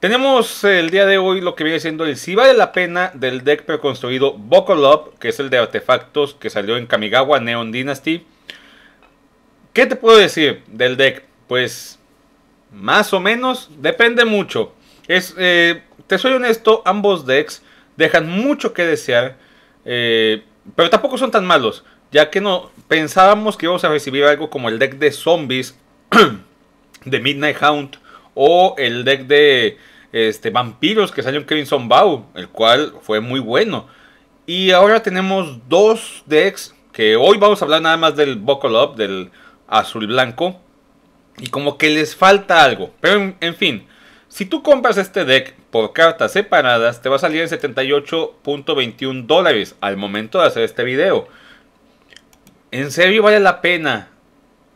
Tenemos el día de hoy lo que viene siendo el si vale la pena del deck preconstruido Up. que es el de artefactos que salió en Kamigawa Neon Dynasty. ¿Qué te puedo decir del deck? Pues más o menos, depende mucho. Eh, te soy honesto, ambos decks dejan mucho que desear, eh, pero tampoco son tan malos, ya que no pensábamos que íbamos a recibir algo como el deck de zombies de Midnight Hound o el deck de este, Vampiros, que salió en Kevin Bow. el cual fue muy bueno. Y ahora tenemos dos decks, que hoy vamos a hablar nada más del Buckle Up, del azul blanco. Y como que les falta algo. Pero en, fin, si tú compras este deck por cartas separadas, te va a salir en 78.21 dólares al momento de hacer este video. ¿En serio vale la pena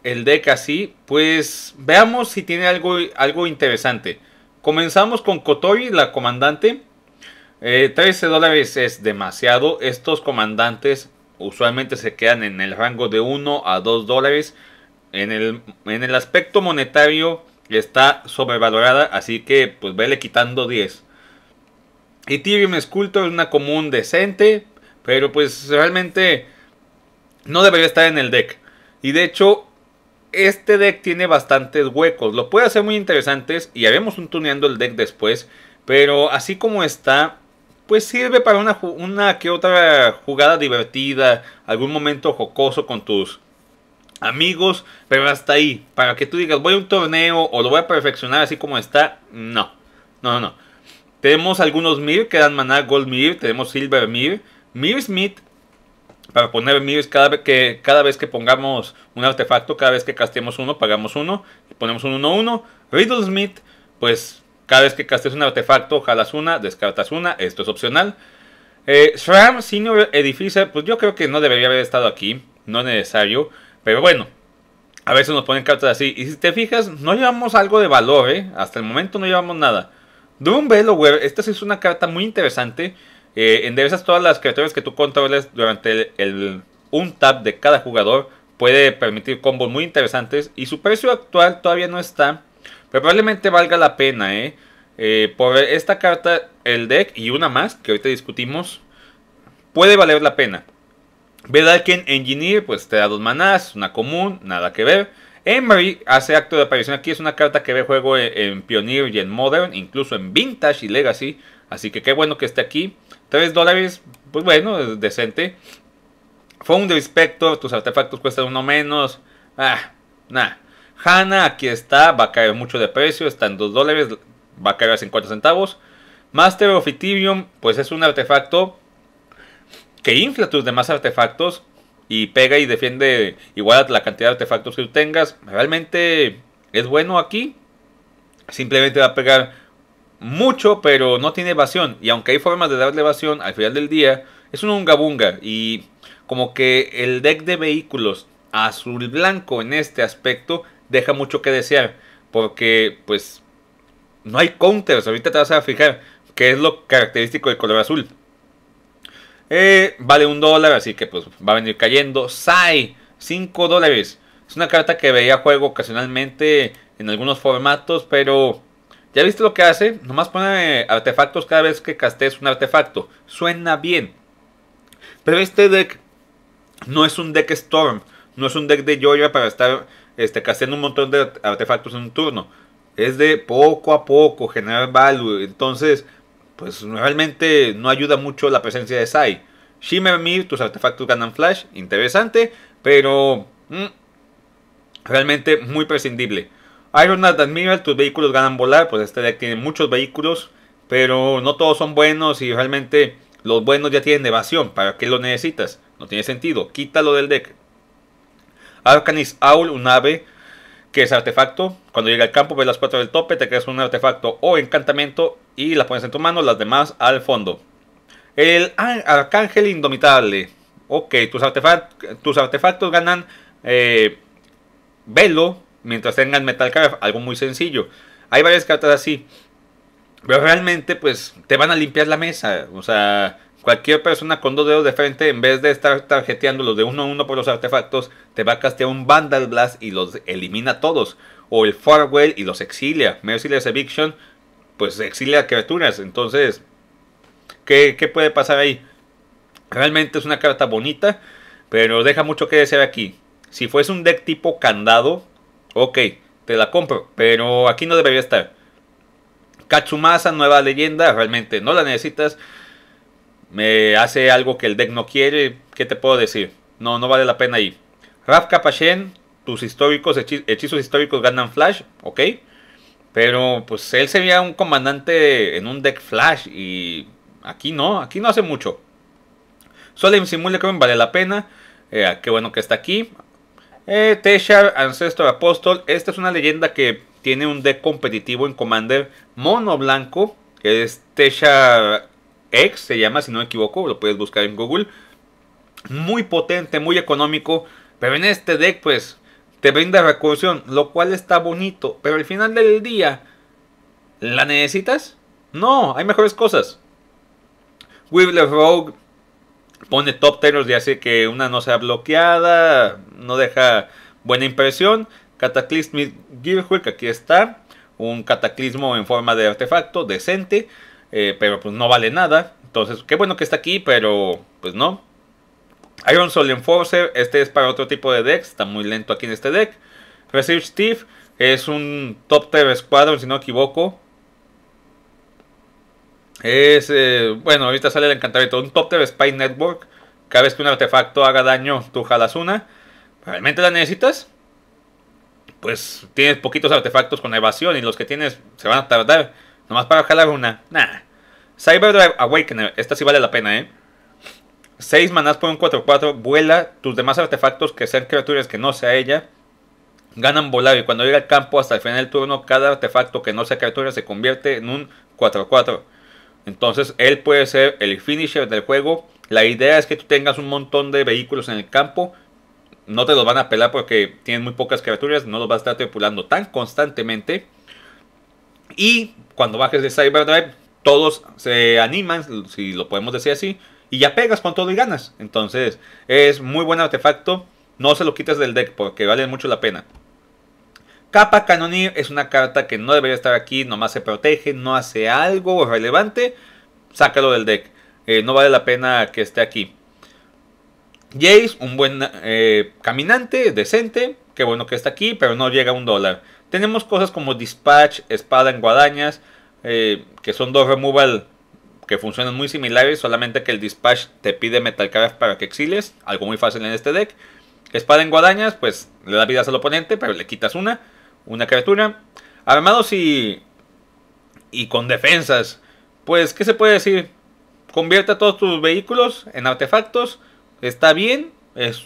el deck así? Pues veamos si tiene algo, algo interesante. Comenzamos con Kotori, la comandante. 13 eh, dólares es demasiado. Estos comandantes usualmente se quedan en el rango de 1 a 2 dólares. En el, aspecto monetario está sobrevalorada, así que pues vele quitando 10. Tyrion Sculptor es una común decente, pero pues realmente no debería estar en el deck. Y de hecho, este deck tiene bastantes huecos. Lo puede hacer muy interesante y haremos un tuneando el deck después. Pero así como está, pues sirve para una, una que otra jugada divertida, algún momento jocoso con tus amigos. Pero hasta ahí, para que tú digas, voy a un torneo o lo voy a perfeccionar así como está, no. No, no, Tenemos algunos Mir que dan maná Gold Mir, tenemos Silver Mir. Mir Smith para poner miles cada vez que cada vez que pongamos un artefacto, cada vez que castemos uno, pagamos uno, ponemos un 1-1. Riddle Smith, pues cada vez que castes un artefacto, jalas una, descartas una, esto es opcional. Eh, Shram, Senior Edificer, pues yo creo que no debería haber estado aquí, no es necesario, pero bueno, a veces nos ponen cartas así. Y si te fijas, no llevamos algo de valor, ¿eh? hasta el momento no llevamos nada. Doom Bellower, esta sí es una carta muy interesante eh, enderezas todas las criaturas que tú controles durante el, un tap de cada jugador. Puede permitir combos muy interesantes. Y su precio actual todavía no está. Pero probablemente valga la pena, ¿eh? eh por esta carta, el deck y una más que ahorita discutimos. Puede valer la pena. en Engineer, pues te da dos manás, una común, nada que ver. Emery hace acto de aparición aquí, es una carta que ve juego en, en Pioneer y en Modern, incluso en Vintage y Legacy. Así que qué bueno que esté aquí. 3 dólares, pues bueno, es decente. de inspector tus artefactos cuestan uno menos. Ah, nada. Hana, aquí está, va a caer mucho de precio, está en 2 dólares, va a caer a 50 centavos. Master of Ethereum, pues es un artefacto que infla tus demás artefactos y pega y defiende igual la cantidad de artefactos que tú tengas. Realmente es bueno aquí. Simplemente va a pegar mucho, pero no tiene evasión. Y aunque hay formas de darle evasión, al final del día es un ungabunga Y como que el deck de vehículos azul blanco en este aspecto deja mucho que desear. Porque pues no hay counters. Ahorita te vas a fijar que es lo característico del color azul. Eh, vale un dólar, así que pues va a venir cayendo. Sai, 5 dólares. Es una carta que veía juego ocasionalmente en algunos formatos, pero ¿Ya viste lo que hace? Nomás pone eh, artefactos cada vez que castees un artefacto. Suena bien. Pero este deck no es un deck Storm. No es un deck de Joya para estar este, casteando un montón de artefactos en un turno. Es de poco a poco generar valor, Entonces, pues realmente no ayuda mucho la presencia de Sai. Shimmer Mir, tus artefactos ganan flash. Interesante, pero mm, realmente muy prescindible. Iron Admiral. tus vehículos ganan volar, pues este deck tiene muchos vehículos, pero no todos son buenos y realmente los buenos ya tienen evasión, ¿para qué lo necesitas? No tiene sentido, quítalo del deck. Arcanis Aul, un ave que es artefacto, cuando llega al campo ves las cuatro del tope, te creas un artefacto o encantamiento y las pones en tu mano, las demás al fondo. El Arcángel Indomitable, ok, tus, tus artefactos ganan eh, velo, mientras tengan Metalcraft, algo muy sencillo. Hay varias cartas así. Pero realmente, pues, te van a limpiar la mesa. O sea, cualquier persona con dos dedos de frente, en vez de estar tarjeteando los de uno a uno por los artefactos, te va a castear un Vandal Blast y los elimina todos. O el Farwell y los exilia. Merciless Eviction, pues exilia criaturas. Entonces, ¿qué, puede pasar ahí? Realmente es una carta bonita, pero deja mucho que desear aquí. Si fuese un deck tipo candado, Ok, te la compro, pero aquí no debería estar. Katsumasa, nueva leyenda, realmente no la necesitas. Me hace algo que el deck no quiere. ¿Qué te puedo decir? No, no vale la pena ahí. Raf Kapashen, tus históricos, hechizos históricos ganan flash, ok. Pero pues él sería un comandante en un deck flash y aquí no, aquí no hace mucho. Solemn Simulacrum vale la pena. Eh, qué bueno que está aquí. Eh, Tesha, Ancestor Apóstol. Esta es una leyenda que tiene un deck competitivo en Commander mono blanco. Que es Teshar X, se llama, si no me equivoco. Lo puedes buscar en Google. Muy potente, muy económico. Pero en este deck, pues, te brinda recursión, lo cual está bonito. Pero al final del día, ¿la necesitas? No, hay mejores cosas. Wibbler Rogue, pone top teros y hace que una no sea bloqueada, no deja buena impresión. Cataclysmic Gearhulk, aquí está, un cataclismo en forma de artefacto, decente, eh, pero pues no vale nada. Entonces, qué bueno que está aquí, pero pues no. Iron Soul Enforcer, este es para otro tipo de decks, está muy lento aquí en este deck. Receive Thief, es un top 3 Squadron, si no equivoco, es, eh, bueno, ahorita sale el encantamiento. Un top de Spy Network. Cada vez que un artefacto haga daño, tú jalas una. ¿Realmente la necesitas? Pues tienes poquitos artefactos con evasión y los que tienes se van a tardar. Nomás para jalar una. Nah. Cyberdrive Awakener. Esta sí vale la pena, ¿eh? 6 manás por un 4-4. Vuela. Tus demás artefactos que sean criaturas que no sea ella. Ganan volar y cuando llega al campo hasta el final del turno, cada artefacto que no sea criatura se convierte en un 4-4. Entonces él puede ser el finisher del juego. La idea es que tú tengas un montón de vehículos en el campo. No te los van a pelar porque tienen muy pocas criaturas. No los vas a estar tripulando tan constantemente. Y cuando bajes de Cyberdrive, todos se animan, si lo podemos decir así. Y ya pegas con todo y ganas. Entonces es muy buen artefacto. No se lo quites del deck porque vale mucho la pena. Capa Canonir es una carta que no debería estar aquí, nomás se protege, no hace algo relevante. Sácalo del deck. Eh, no vale la pena que esté aquí. Jace, un buen eh, caminante, decente. Qué bueno que está aquí, pero no llega a un dólar. Tenemos cosas como Dispatch, Espada en Guadañas, eh, que son dos removal que funcionan muy similares, solamente que el Dispatch te pide Metalcraft para que exiles, algo muy fácil en este deck. Espada en Guadañas, pues le da vidas al oponente, pero le quitas una una criatura, armados y, y con defensas. Pues, ¿qué se puede decir? Convierte todos tus vehículos en artefactos. Está bien, es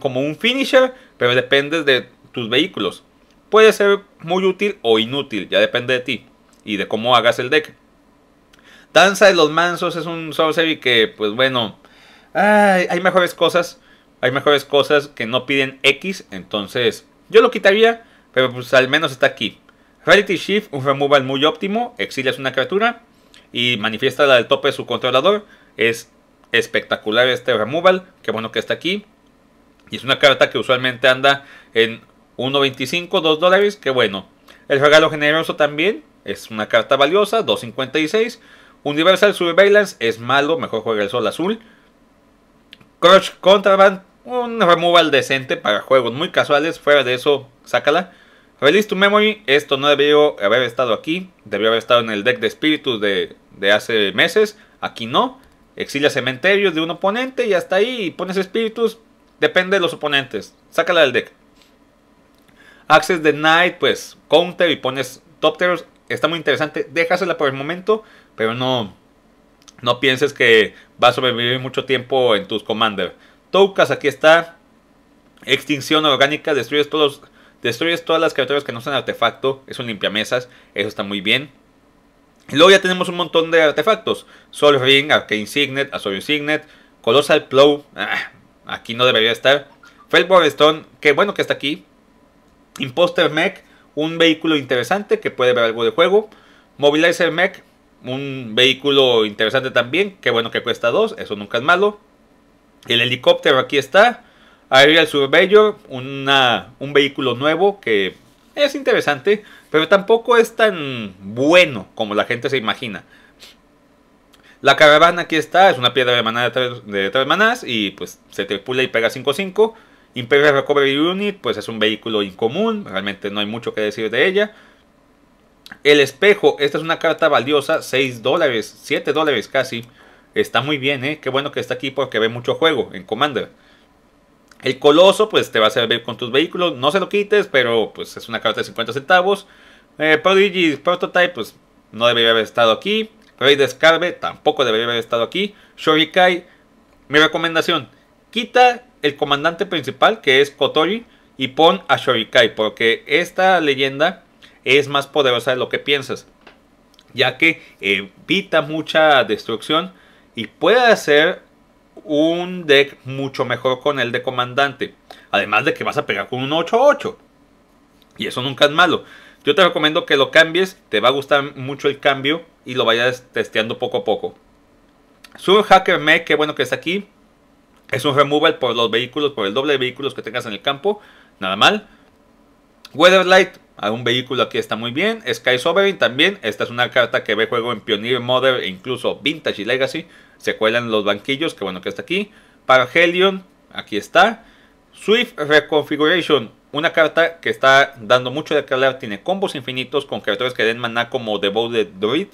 como un finisher, pero depende de tus vehículos. Puede ser muy útil o inútil, ya depende de ti y de cómo hagas el deck. Danza de los Mansos es un sorcery que, pues bueno, hay mejores cosas. Hay mejores cosas que no piden X, entonces yo lo quitaría pero pues al menos está aquí. Reality Shift, un removal muy óptimo. es una criatura y manifiesta la del tope de su controlador. Es espectacular este removal. Qué bueno que está aquí. Y es una carta que usualmente anda en 1.25, 2 dólares. Qué bueno. El regalo generoso también es una carta valiosa, 2.56. Universal Surveillance es malo, mejor juega el sol azul. Crush Contraband, un removal decente para juegos muy casuales. Fuera de eso, sácala. Release to Memory, esto no debió haber estado aquí, debió haber estado en el deck de espíritus de, hace meses, aquí no. Exilia cementerios de un oponente y hasta ahí pones espíritus, depende de los oponentes, sácala del deck. Access the Night, pues counter y pones top terrors, está muy interesante, déjasela por el momento, pero no, no pienses que va a sobrevivir mucho tiempo en tus commander. Toukas, aquí está. Extinción orgánica, destruyes todos los Destruyes todas las criaturas que no sean artefacto. eso limpia mesas, Eso está muy bien. luego ya tenemos un montón de artefactos. Sol Ring, Arcane Signet, Azorius Signet, Colossal Plow. Ah, aquí no debería estar. Felbor Stone, qué bueno que está aquí. Imposter Mech, un vehículo interesante que puede ver algo de juego. Mobilizer Mech, un vehículo interesante también. qué bueno que cuesta 2, eso nunca es malo. El helicóptero aquí está. Aerial Surveyor, un vehículo nuevo que es interesante, pero tampoco es tan bueno como la gente se imagina. La caravana aquí está, es una piedra de maná de tres, de manás y pues se tripula y pega 5-5. Imperial Recovery Unit, pues es un vehículo incomún, realmente no hay mucho que decir de ella. El espejo, esta es una carta valiosa, 6 dólares, 7 dólares casi. Está muy bien, ¿eh? Qué bueno que está aquí porque ve mucho juego en Commander. El Coloso, pues te va a servir con tus vehículos. No se lo quites, pero pues es una carta de 50 centavos. Eh, Prodigy Prototype, pues no debería haber estado aquí. Rey Scarve, tampoco debería haber estado aquí. Shorikai, mi recomendación, quita el comandante principal que es Kotori y pon a Shorikai porque esta leyenda es más poderosa de lo que piensas ya que evita mucha destrucción y puede hacer un deck mucho mejor con el de comandante. Además de que vas a pegar con un 8-8. Y eso nunca es malo. Yo te recomiendo que lo cambies. Te va a gustar mucho el cambio. Y lo vayas testeando poco a poco. Sur Hacker Mech, qué bueno que está aquí. Es un removal por los vehículos, por el doble de vehículos que tengas en el campo. Nada mal. Weatherlight, un vehículo aquí está muy bien. Sky Sovereign también. Esta es una carta que ve juego en Pioneer, Modern e incluso Vintage y Legacy se cuelan los banquillos, que bueno que está aquí. Para Helion, aquí está. Swift Reconfiguration, una carta que está dando mucho de hablar, tiene combos infinitos con criaturas que den maná como Devoted Druid.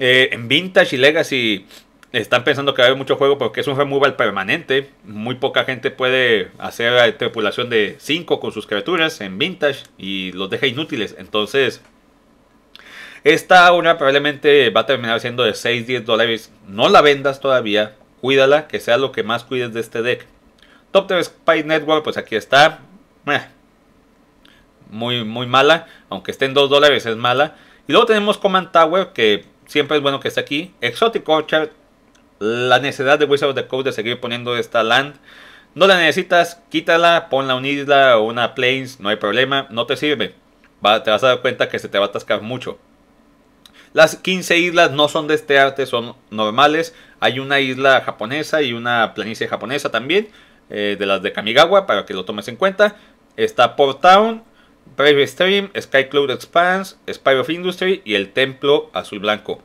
Eh, en Vintage y Legacy están pensando que va a haber mucho juego porque es un removal permanente. Muy poca gente puede hacer tripulación de 5 con sus criaturas en Vintage y los deja inútiles. Entonces esta una probablemente va a terminar siendo de 6-10 dólares. No la vendas todavía. Cuídala, que sea lo que más cuides de este deck. Top 3 Spy Network, pues aquí está. Muy, muy mala. Aunque esté en 2 dólares, es mala. Y luego tenemos Command Tower, que siempre es bueno que esté aquí. Exotic Orchard. La necesidad de Wizard of the Coast de seguir poniendo esta land. No la necesitas, quítala, ponla un una isla o una plains, no hay problema, no te sirve. te vas a dar cuenta que se te va a atascar mucho. Las 15 islas no son de este arte, son normales. Hay una isla japonesa y una planicie japonesa también, eh, de las de Kamigawa, para que lo tomes en cuenta. Está Port Town, Brave Stream, Sky Cloud Expanse, Spire of Industry y el Templo Azul Blanco.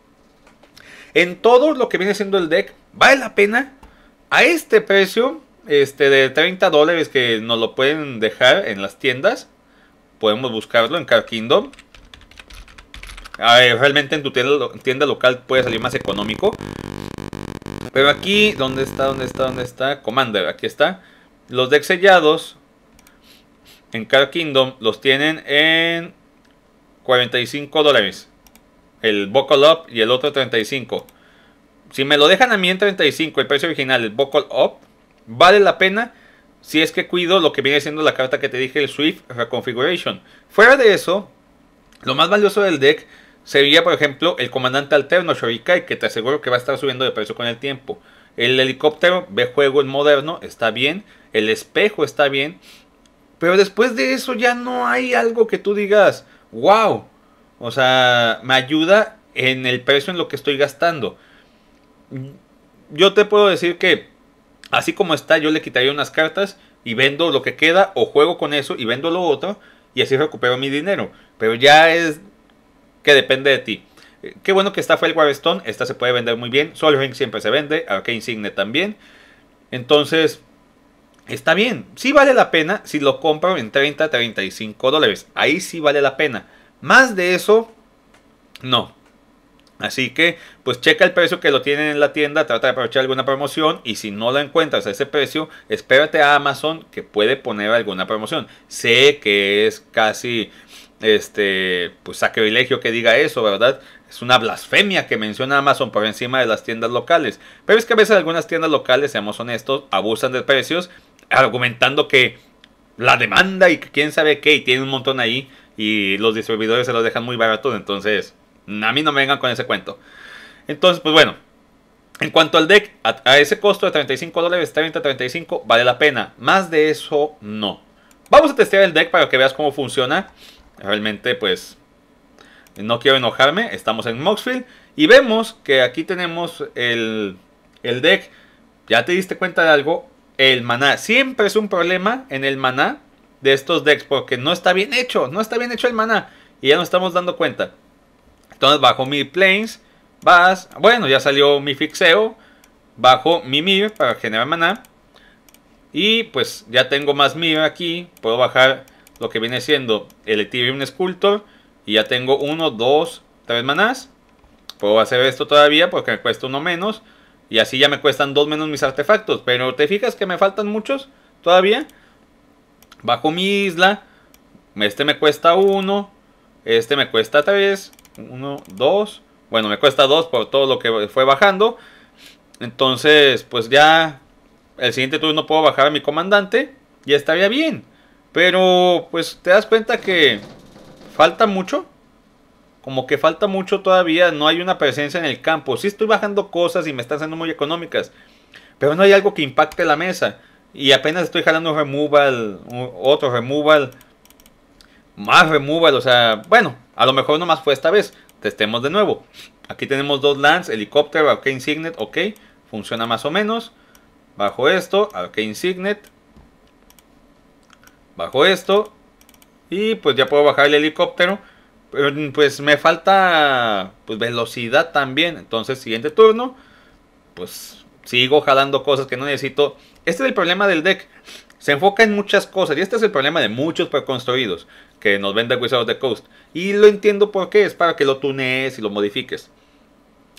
En todo lo que viene siendo el deck, vale la pena a este precio este, de 30 dólares que nos lo pueden dejar en las tiendas. Podemos buscarlo en Car Kingdom realmente en tu tienda, local puede salir más económico. Pero aquí, ¿dónde está? ¿Dónde está? ¿Dónde está? Commander, aquí está. Los decks sellados en Card Kingdom los tienen en 45 dólares. El Buckle Up y el otro 35. Si me lo dejan a mí en 35, el precio original, el Buckle Up, vale la pena si es que cuido lo que viene siendo la carta que te dije, el Swift Reconfiguration. Fuera de eso, lo más valioso del deck sería, por ejemplo, el comandante alterno Shorikai, que te aseguro que va a estar subiendo de precio con el tiempo. El helicóptero ve juego en moderno, está bien. El espejo está bien. Pero después de eso ya no hay algo que tú digas, wow. O sea, me ayuda en el precio en lo que estoy gastando. Yo te puedo decir que así como está, yo le quitaría unas cartas y vendo lo que queda o juego con eso y vendo lo otro y así recupero mi dinero. Pero ya es que depende de ti. Eh, qué bueno que esta fue el Warstone, esta se puede vender muy bien, Ring siempre se vende, Arcane Insigne también. Entonces, está bien, sí vale la pena si lo compro en 30, 35 dólares, ahí sí vale la pena. Más de eso, no. Así que, pues checa el precio que lo tienen en la tienda, trata de aprovechar alguna promoción y si no la encuentras a ese precio, espérate a Amazon que puede poner alguna promoción. Sé que es casi este, pues sacrilegio que diga eso, ¿verdad? Es una blasfemia que menciona Amazon por encima de las tiendas locales. Pero es que a veces algunas tiendas locales, seamos honestos, abusan de precios argumentando que la demanda y que quién sabe qué, y tiene un montón ahí, y los distribuidores se los dejan muy baratos, entonces a mí no me vengan con ese cuento. Entonces, pues bueno, en cuanto al deck, a, ese costo de 35 dólares, 30-35, vale la pena. Más de eso, no. Vamos a testear el deck para que veas cómo funciona. Realmente, pues, no quiero enojarme, estamos en Moxfield y vemos que aquí tenemos el, el deck. ¿Ya te diste cuenta de algo? El maná. Siempre es un problema en el maná de estos decks porque no está bien hecho, no está bien hecho el maná y ya nos estamos dando cuenta. Entonces bajo mi planes, vas, bueno, ya salió mi fixeo, bajo mi mir para generar maná y pues ya tengo más mir aquí, puedo bajar lo que viene siendo el un Sculptor. Y ya tengo uno, dos, tres manás. Puedo hacer esto todavía porque me cuesta uno menos. Y así ya me cuestan dos menos mis artefactos. Pero te fijas que me faltan muchos todavía. Bajo mi isla. Este me cuesta uno. Este me cuesta tres. Uno, dos. Bueno, me cuesta dos por todo lo que fue bajando. Entonces, pues ya el siguiente turno puedo bajar a mi comandante. Y estaría bien. Pero pues te das cuenta que falta mucho. Como que falta mucho todavía, no hay una presencia en el campo. Sí estoy bajando cosas y me están siendo muy económicas, pero no hay algo que impacte la mesa. Y apenas estoy jalando un removal, otro removal, más removal. O sea, bueno, a lo mejor nomás fue esta vez. Testemos de nuevo. Aquí tenemos dos lands, helicóptero, arcane signet, ok. Funciona más o menos. Bajo esto, arcane signet, Bajo esto. Y pues ya puedo bajar el helicóptero. Pues me falta pues, velocidad también. Entonces, siguiente turno. Pues sigo jalando cosas que no necesito. Este es el problema del deck. Se enfoca en muchas cosas. Y este es el problema de muchos preconstruidos que nos vende Wizard of the Coast. Y lo entiendo por qué. Es para que lo tunees y lo modifiques.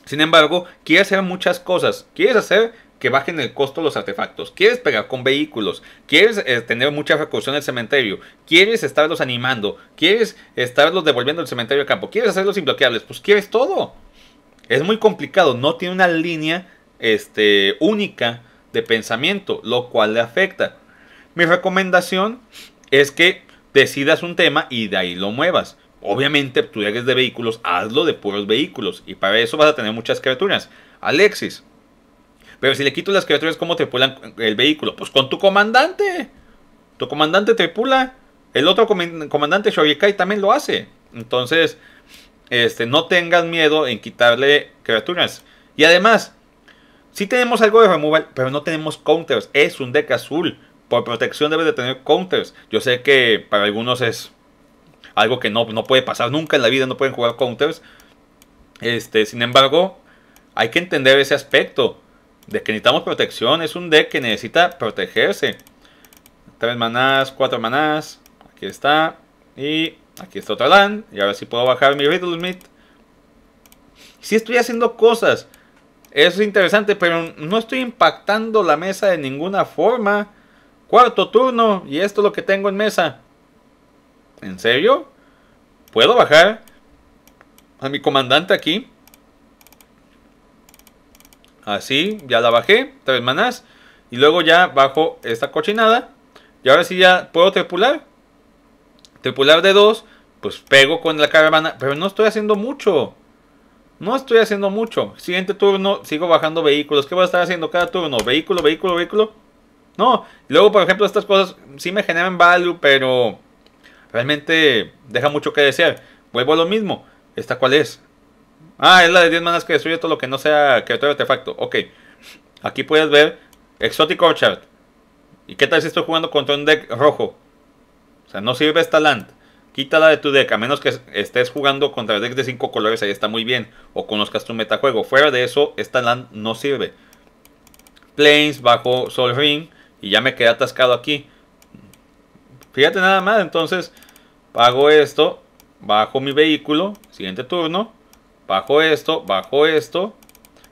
Sin embargo, quieres hacer muchas cosas. Quieres hacer que bajen el costo de los artefactos. Quieres pegar con vehículos, quieres eh, tener mucha recursión en el cementerio, quieres estarlos animando, quieres estarlos devolviendo al cementerio al campo, quieres hacerlos imbloqueables, pues quieres todo. Es muy complicado, no tiene una línea este, única de pensamiento, lo cual le afecta. Mi recomendación es que decidas un tema y de ahí lo muevas. Obviamente, tú eres de vehículos, hazlo de puros vehículos. Y para eso vas a tener muchas criaturas. Alexis, pero si le quito las criaturas, ¿cómo te el vehículo? Pues con tu comandante. Tu comandante tripula El otro comandante Shoyekai también lo hace. Entonces, este, no tengan miedo en quitarle criaturas. Y además, si tenemos algo de removal, pero no tenemos counters. Es un deck azul. Por protección debes de tener counters. Yo sé que para algunos es algo que no, no puede pasar nunca en la vida, no pueden jugar counters. Este, sin embargo, hay que entender ese aspecto. De que necesitamos protección. Es un deck que necesita protegerse. Tres manás, cuatro manás. Aquí está. Y aquí está otra land. Y ahora sí puedo bajar mi Riddle Smith. Sí estoy haciendo cosas. Eso es interesante, pero no estoy impactando la mesa de ninguna forma. Cuarto turno, y esto es lo que tengo en mesa. ¿En serio? ¿Puedo bajar a mi comandante aquí? Así, ya la bajé, tres manás. Y luego ya bajo esta cochinada. Y ahora sí ya puedo tripular. Tripular de dos, pues pego con la caravana. Pero no estoy haciendo mucho. No estoy haciendo mucho. Siguiente turno sigo bajando vehículos. ¿Qué voy a estar haciendo cada turno? Vehículo, vehículo, vehículo. No. Luego, por ejemplo, estas cosas sí me generan value, pero realmente deja mucho que desear. Vuelvo a lo mismo. ¿Esta cuál es? Ah, es la de 10 manas que destruye todo lo que no sea criatura artefacto. Ok. Aquí puedes ver Exotic Orchard. ¿Y qué tal si estoy jugando contra un deck rojo? O sea, no sirve esta land. Quítala de tu deck, a menos que estés jugando contra decks de 5 colores, ahí está muy bien. O conozcas tu metajuego. Fuera de eso, esta land no sirve. Planes bajo Sol Ring. Y ya me quedé atascado aquí. Fíjate nada más, entonces pago esto, bajo mi vehículo, siguiente turno, bajo esto, bajo esto.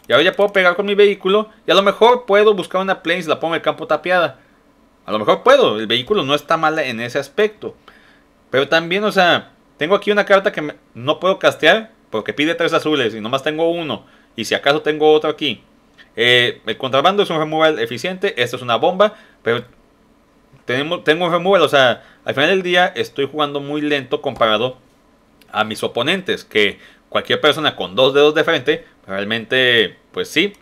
Y ahora ya puedo pegar con mi vehículo. Y a lo mejor puedo buscar una planes y la pongo en el campo tapiada. A lo mejor puedo. El vehículo no está mal en ese aspecto. Pero también, o sea, tengo aquí una carta que no puedo castear porque pide tres azules y nomás tengo uno. Y si acaso tengo otro aquí. Eh, el contrabando es un removal eficiente. Esto es una bomba. Pero tenemos, tengo un removal. O sea, al final del día estoy jugando muy lento comparado a mis oponentes. Que cualquier persona con dos dedos de frente, realmente, pues sí,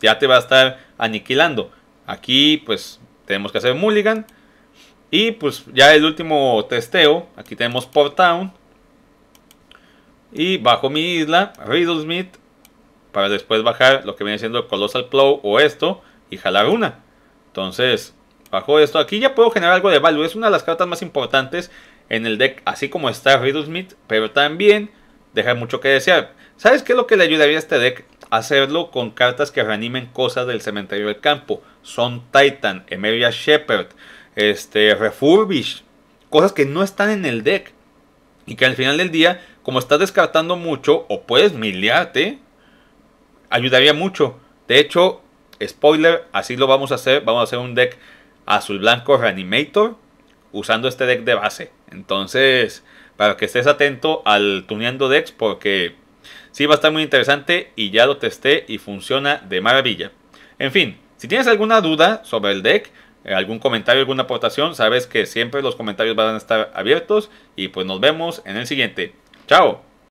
ya te va a estar aniquilando. Aquí, pues, tenemos que hacer mulligan. Y pues ya el último testeo, aquí tenemos Port Town. Y bajo mi isla, smith. para después bajar lo que viene siendo Colossal Plow o esto y jalar una. Entonces, bajo esto, aquí ya puedo generar algo de valor Es una de las cartas más importantes en el deck, así como está smith. pero también deja mucho que desear. ¿Sabes qué es lo que le ayudaría a este deck? Hacerlo con cartas que reanimen cosas del cementerio del campo. Son Titan, Emeria Shepherd, este, Refurbish. Cosas que no están en el deck. Y que al final del día, como estás descartando mucho o puedes miliarte, ayudaría mucho. De hecho, spoiler, así lo vamos a hacer. Vamos a hacer un deck azul blanco reanimator usando este deck de base. Entonces, para que estés atento al Tuneando decks. porque sí va a estar muy interesante y ya lo testé y funciona de maravilla. En fin, si tienes alguna duda sobre el deck, eh, algún comentario, alguna aportación, sabes que siempre los comentarios van a estar abiertos y pues nos vemos en el siguiente. Chao.